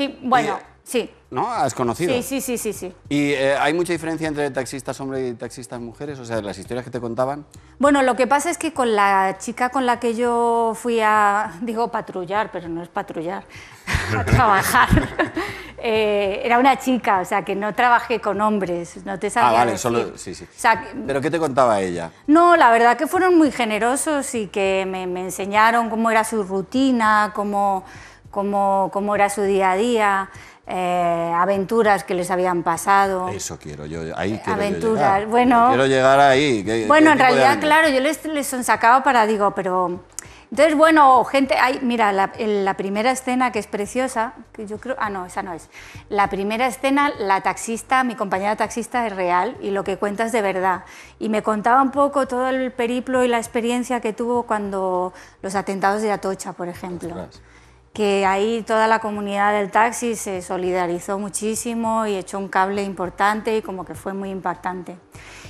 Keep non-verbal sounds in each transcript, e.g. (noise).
Sí, bueno, sí. ¿No? ¿Has conocido? Sí, sí, sí, sí. ¿Y eh, hay mucha diferencia entre taxistas hombres y taxistas mujeres? O sea, las historias que te contaban. Bueno, lo que pasa es que con la chica con la que yo fui a, digo, patrullar, pero no es patrullar, (laughs) a trabajar, (laughs) eh, era una chica, o sea, que no trabajé con hombres, no te sabía Ah, vale, solo, sí, sí. ¿Pero qué te contaba ella? No, la verdad que fueron muy generosos y que me enseñaron cómo era su rutina, cómo cómo, era su día a día, eh, aventuras que les habían pasado. Eso quiero yo, ahí quiero llegar. bueno. Quiero llegar ahí. bueno, en realidad, claro, yo les, les sacado para, digo, pero. Entonces, bueno, gente, hay, mira, la, la, primera escena que es preciosa, que yo creo, ah, no, esa no es. La primera escena, la taxista, mi compañera taxista es real y lo que cuenta es de verdad. Y me contaba un poco todo el periplo y la experiencia que tuvo cuando los atentados de Atocha, por ejemplo que ahí toda la comunidad del taxi se solidarizó muchísimo y echó un cable importante y como que fue muy impactante.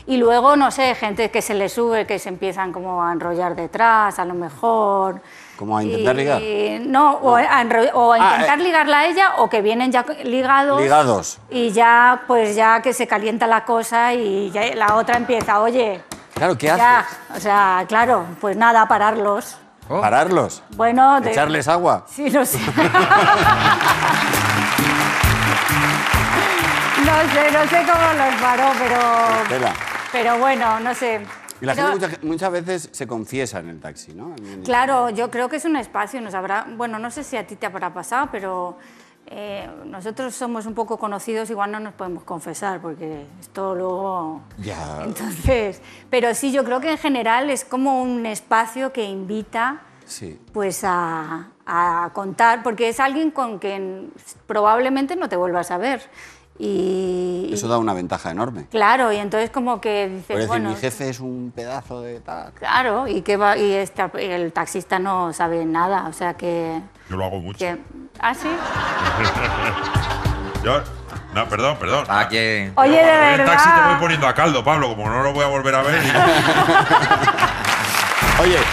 Y luego, no sé, gente que se le sube, que se empiezan como a enrollar detrás, a lo mejor. ¿Como a intentar ligar? no, o a, ah, intentar eh. ligarla a ella o que vienen ya ligados. Ligados. Y ya, pues ya que se calienta la cosa y la otra empieza, oye. Claro, ¿qué o sea, claro, pues nada, pararlos. ¿Pararlos? Bueno, ¿Echarles agua? Sí, no sé. (laughs) no sé, no sé cómo los paró, pero... Pero bueno, no sé. Y la gente muchas, veces se confiesa en el taxi, ¿no? Claro, yo creo que es un espacio, nos habrá... Bueno, no sé si a ti te habrá pasado, pero eh, nosotros somos un poco conocidos, igual no nos podemos confesar, porque esto luego... Ya. (laughs) Entonces, pero sí, yo creo que en general es como un espacio que invita pues a, contar, porque es alguien con quien probablemente no te vuelvas a ver. Y, Eso da una ventaja enorme. Claro, y entonces como que dices, decir, mi jefe es un pedazo de tal. Claro, y que y el taxista no sabe nada, o sea que Yo lo hago mucho. ¿Ah, sí? (laughs) Yo. No, perdón, perdón. ¿A quién? Oye, de verdad. En el taxi te voy poniendo a caldo, Pablo, como no lo voy a volver a ver. (laughs) (laughs) Oye,